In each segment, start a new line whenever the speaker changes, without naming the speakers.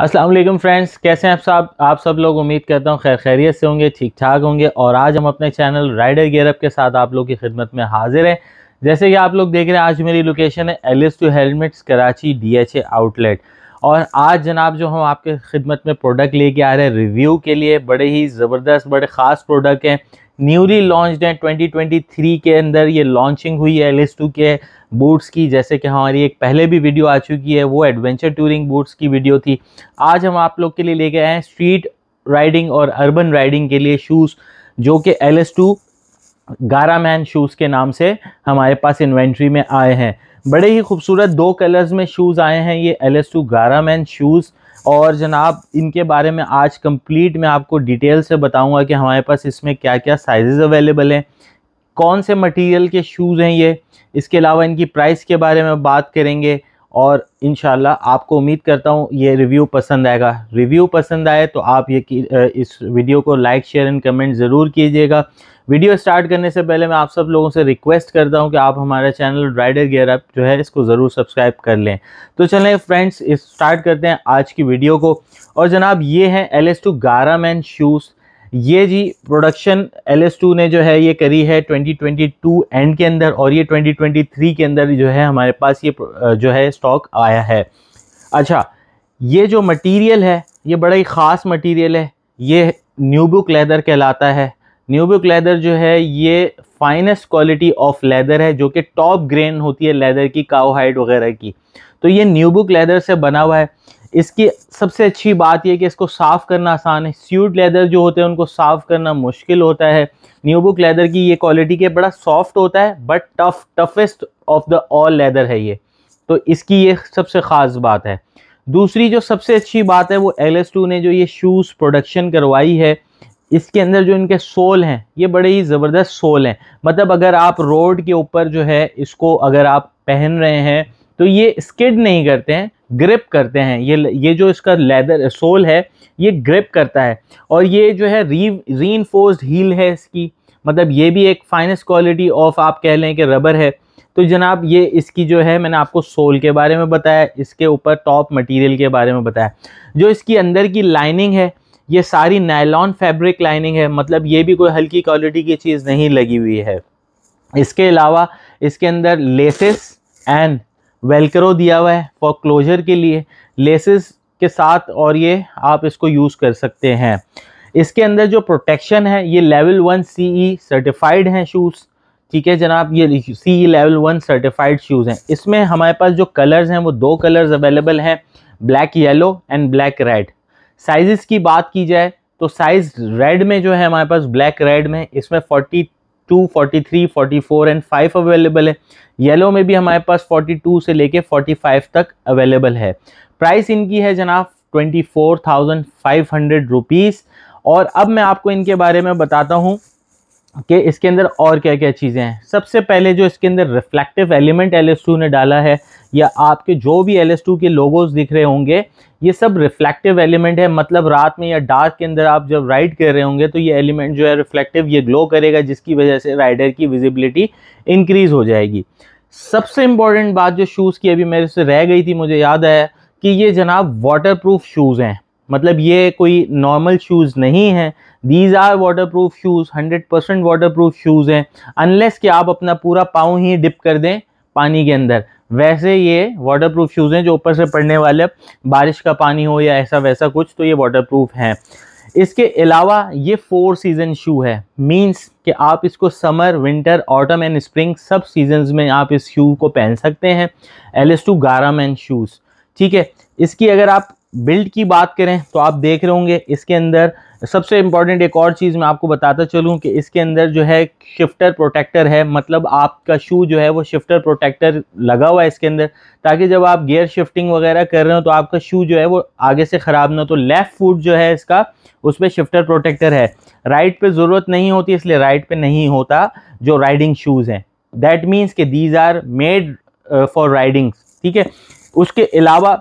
Aslam friends कैसे हैं आप साहब आप सब लोग उम्मीद करता हूँ खैर खैरियत से होंगे ठीक ठाक होंगे और आज हम अपने चैनल राइडर गेरअप के साथ आप लोग की खिदमत में हाजिर हैं जैसे कि आप लोग देख रहे हैं आज मेरी लोकेशन है L S two helmets Karachi DHA outlet और आज जनाब जो हम आपके खिदमत में प्रोडक्ट लेके आ रहे हैं रिव्यू के लिए बड़े ही ज़बरदस्त बड़े ख़ास प्रोडक्ट हैं न्यूली लॉन्च है 2023 के अंदर ये लॉन्चिंग हुई है एल के बूट्स की जैसे कि हमारी एक पहले भी वीडियो आ चुकी है वो एडवेंचर टूरिंग बूट्स की वीडियो थी आज हम आप लोग के लिए लेके आए हैं स्ट्रीट राइडिंग और अर्बन राइडिंग के लिए शूज़ जो कि L S two Garra man shoes के नाम से हमारे पास इन्वेंट्री में आए हैं बड़े ही खूबसूरत दो कलर्स में शूज़ आए हैं ये L S two Garra man shoes और जनाब इनके बारे में आज कंप्लीट मैं आपको डिटेल से बताऊंगा कि हमारे पास इसमें क्या क्या साइजेस अवेलेबल हैं कौन से मटेरियल के शूज़ हैं ये इसके अलावा इनकी प्राइस के बारे में बात करेंगे और इन आपको उम्मीद करता हूँ ये रिव्यू पसंद आएगा रिव्यू पसंद आए तो आप ये इस वीडियो को लाइक शेयर एंड कमेंट ज़रूर कीजिएगा वीडियो स्टार्ट करने से पहले मैं आप सब लोगों से रिक्वेस्ट करता हूं कि आप हमारा चैनल राइडर गियर अप जो है इसको ज़रूर सब्सक्राइब कर लें तो चलें फ्रेंड्स इस स्टार्ट करते हैं आज की वीडियो को और जनाब ये हैं L S two Garra man shoes ये जी प्रोडक्शन एल ने जो है ये करी है 2022 एंड के अंदर और ये 2023 के अंदर जो है हमारे पास ये जो है स्टॉक आया है अच्छा ये जो मटेरियल है ये बड़ा ही ख़ास मटेरियल है ये न्यूबुक लेदर कहलाता है न्यूबिक लेदर जो है ये फाइनेस्ट क्वालिटी ऑफ लेदर है जो कि टॉप ग्रेन होती है लेदर की काओ हाइड वगैरह की तो ये न्यूबुक लेदर से बना हुआ है इसकी सबसे अच्छी बात यह कि इसको साफ़ करना आसान है स्यूट लेदर जो होते हैं उनको साफ़ करना मुश्किल होता है न्यूबुक लेदर की ये क्वालिटी के बड़ा सॉफ्ट होता है but tough toughest of the all leather है ये तो इसकी ये सबसे ख़ास बात है दूसरी जो सबसे अच्छी बात है वो एल ने जो ये शूज़ प्रोडक्शन करवाई है इसके अंदर जो इनके सोल हैं ये बड़े ही ज़बरदस्त सोल हैं मतलब अगर आप रोड के ऊपर जो है इसको अगर आप पहन रहे हैं तो ये स्किड नहीं करते हैं ग्रिप करते हैं ये ये जो इसका लेदर सोल है ये ग्रिप करता है और ये जो है री री हील है इसकी मतलब ये भी एक फाइनेस्ट क्वालिटी ऑफ आप कह लें कि रबर है तो जनाब ये इसकी जो है मैंने आपको सोल के बारे में बताया इसके ऊपर टॉप मटेरियल के बारे में बताया जो इसकी अंदर की लाइनिंग है ये सारी नायलॉन फैब्रिक लाइनिंग है मतलब ये भी कोई हल्की क्वालिटी की चीज़ नहीं लगी हुई है इसके अलावा इसके अंदर लेसेस एंड वेलक्रो दिया हुआ है फॉर क्लोजर के लिए लेसेस के साथ और ये आप इसको यूज़ कर सकते हैं इसके अंदर जो प्रोटेक्शन है ये लेवल वन सीई सर्टिफाइड हैं शूज़ ठीक है जनाब ये C E level one certified shoes हैं इसमें हमारे पास जो कलर्स हैं वो दो कलर्स अवेलेबल हैं black yellow and black red sizes की बात की जाए तो साइज रेड में जो है हमारे पास ब्लैक रेड में इसमें forty two forty three forty four and five available है येलो में भी हमारे पास फोर्टी टू से लेके फोर्टी फाइव तक अवेलेबल है प्राइस इनकी है जनाब twenty four thousand five hundred rupees और अब मैं आपको इनके बारे में बताता हूँ कि इसके अंदर और क्या क्या चीज़ें हैं सबसे पहले जो इसके अंदर रिफ्लेक्टिव एलिमेंट एल ने डाला है या आपके जो भी एल के लोगोज दिख रहे होंगे ये सब रिफ्लेक्टिव एलिमेंट है मतलब रात में या डार्क के अंदर आप जब राइड कर रहे होंगे तो ये एलिमेंट जो है रिफ्लेक्टिव ये ग्लो करेगा जिसकी वजह से राइडर की विजिबिलिटी इंक्रीज़ हो जाएगी सबसे इम्पॉर्टेंट बात जो शूज़ की अभी मेरे से रह गई थी मुझे याद आया कि ये जनाब वाटर प्रूफ शूज़ हैं मतलब ये कोई नॉर्मल शूज़ नहीं है these are water proof shoes hundred percent water proof shoes हैं अनलेस कि आप अपना पूरा पाँव ही डिप कर दें पानी के अंदर वैसे ये वाटर प्रूफ शूज़ हैं जो ऊपर से पड़ने वाले बारिश का पानी हो या ऐसा वैसा कुछ तो ये वाटर प्रूफ हैं इसके अलावा ये फोर सीज़न शू है मींस कि आप इसको summer winter autumn and spring सब सीजन्स में आप इस शू को पहन सकते हैं L S two Garra man shoes ठीक है इसकी अगर आप बिल्ड की बात करें तो आप देख रहे होंगे इसके अंदर सबसे इम्पॉर्टेंट एक और चीज़ मैं आपको बताता चलूँ कि इसके अंदर जो है शिफ्टर प्रोटेक्टर है मतलब आपका शू जो है वो शिफ्टर प्रोटेक्टर लगा हुआ है इसके अंदर ताकि जब आप गियर शिफ्टिंग वगैरह कर रहे हो तो आपका शू जो है वो आगे से ख़राब ना हो तो लेफ़्ट फुट जो है इसका उस पर शिफ्टर प्रोटेक्टर है राइट पर ज़रूरत नहीं होती इसलिए राइट पर नहीं होता जो राइडिंग शूज़ हैं दैट मीन्स के these are made for ridings ठीक है उसके अलावा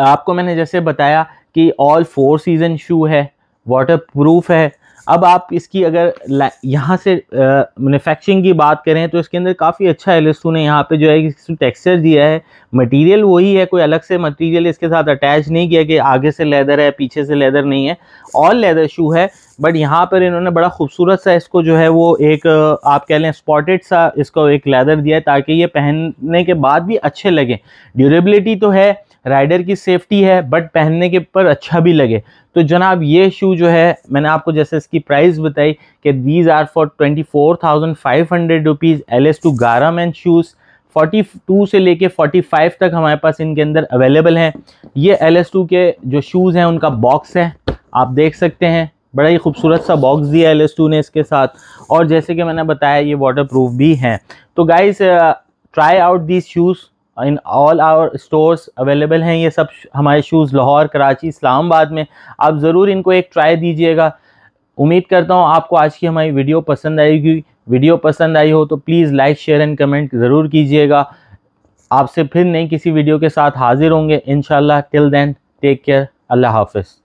आपको मैंने जैसे बताया कि ऑल फोर सीज़न शू है वाटर प्रूफ है अब आप इसकी अगर यहाँ से मैनुफेक्चरिंग की बात करें तो इसके अंदर काफ़ी अच्छा है लिस्टू ने यहाँ पे जो है टेक्सचर दिया है मटेरियल वही है कोई अलग से मटेरियल इसके साथ अटैच नहीं किया कि आगे से लेदर है पीछे से लेदर नहीं है ऑल लेदर शू है बट यहाँ पर इन्होंने बड़ा खूबसूरत सा इसको जो है वो एक आप कह लें स्पॉटेड सा इसको एक लेदर दिया है ताकि ये पहनने के बाद भी अच्छे लगें ड्यूरेबिलिटी तो है राइडर की सेफ्टी है बट पहनने के पर अच्छा भी लगे तो जनाब ये शू जो है मैंने आपको जैसे इसकी प्राइस बताई कि these are for twenty four thousand five hundred rupees L S two Garra man shoes forty two से लेके फोर्टी फाइव तक हमारे पास इनके अंदर अवेलेबल हैं ये एल एस टू के जो शूज़ हैं उनका बॉक्स है आप देख सकते हैं बड़ा ही खूबसूरत सा बॉक्स दिया एल एस टू ने इसके साथ और जैसे कि मैंने बताया ये वाटर प्रूफ भी हैं तो guys try out these shoes in all our stores available हैं ये सब हमारे शूज़ लाहौर कराची इस्लामाबाद में आप ज़रूर इनको एक ट्राई दीजिएगा उम्मीद करता हूँ आपको आज की हमारी वीडियो पसंद आएगी वीडियो पसंद आई हो तो please like share and comment ज़रूर कीजिएगा आपसे फिर नई किसी वीडियो के साथ हाज़िर होंगे in till then take care अल्लाह हाफिज़